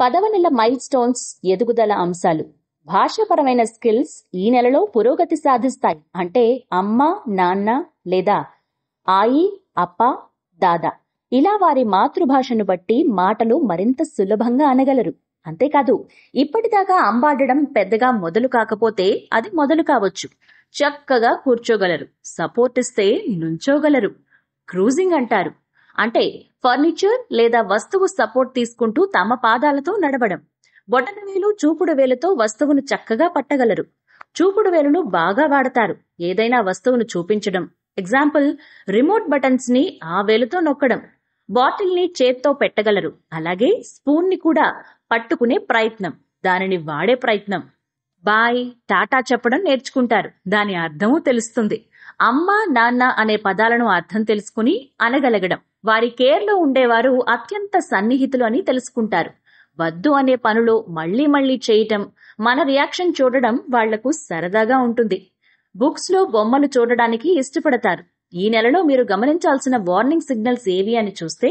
పదవ నెల mile stones ఎదుగుదల అంశాలు భాషాపరమైన స్కిల్స్ ఈ నెలలో పురోగతి సాధిస్తాయి అంటే అమ్మ నాన్న లేదా ఆయి అప్ప దాదా ఇలా వారి మాతృభాషను బట్టి మాటలు మరింత సులభంగా అనగలరు అంతేకాదు ఇప్పటిదాకా అంబాడడం పెద్దగా మొదలు కాకపోతే అది మొదలు కావచ్చు చక్కగా కూర్చోగలరు సపోర్ట్ ఇస్తే నుంచోగలరు క్రూజింగ్ అంటారు అంటే ఫర్నిచర్ లేదా వస్తువు సపోర్ట్ తీసుకుంటూ తమ పాదాలతో నడవడం బొటన వేలు చూపుడు వేలుతో వస్తువును చక్కగా పట్టగలరు చూపుడు వేలును బాగా వాడతారు ఏదైనా వస్తువును చూపించడం ఎగ్జాంపుల్ రిమోట్ బటన్స్ ని ఆ వేలుతో నొక్కడం బాటిల్ ని చేత్తో పెట్టగలరు అలాగే స్పూన్ ని కూడా పట్టుకునే ప్రయత్నం దానిని వాడే ప్రయత్నం బాయ్ టాటా చెప్పడం నేర్చుకుంటారు దాని అర్థము తెలుస్తుంది అమ్మ నాన్న అనే పదాలను అర్థం తెలుసుకుని అనగలగడం వారి కేర్లో ఉండేవారు అత్యంత సన్నిహితులు అని తెలుసుకుంటారు వద్దు అనే పనులు మళ్లీ మళ్లీ చేయటం మన రియాక్షన్ చూడడం వాళ్లకు సరదాగా ఉంటుంది బుక్స్లో బొమ్మలు చూడడానికి ఇష్టపడతారు ఈ నెలలో మీరు గమనించాల్సిన వార్నింగ్ సిగ్నల్స్ ఏవి అని చూస్తే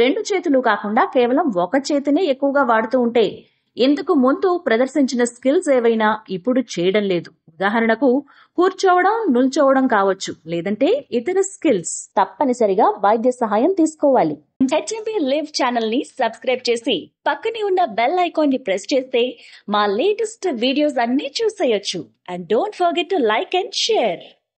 రెండు చేతులు కాకుండా కేవలం ఒక చేతినే ఎక్కువగా వాడుతూ ఉంటే ఇంతకు ముందు ప్రదర్శించిన స్కిల్స్ ఏవైనా ఇప్పుడు చేయడం లేదు ఉదాహరణకు కూర్చోవడం నుంచోవడం కావచ్చు లేదంటే ఇతర స్కిల్స్ తప్పనిసరిగా వైద్య సహాయం తీసుకోవాలి హెచ్ఎంపీ లివ్ ఛానల్ ని సబ్స్క్రైబ్ చేసి పక్కనే ఉన్న బెల్ ఐకాన్ ని ప్రెస్ చేస్తే మా లేటెస్ట్ వీడియోస్ అన్ని చూసేయచ్చు and don't forget to like and share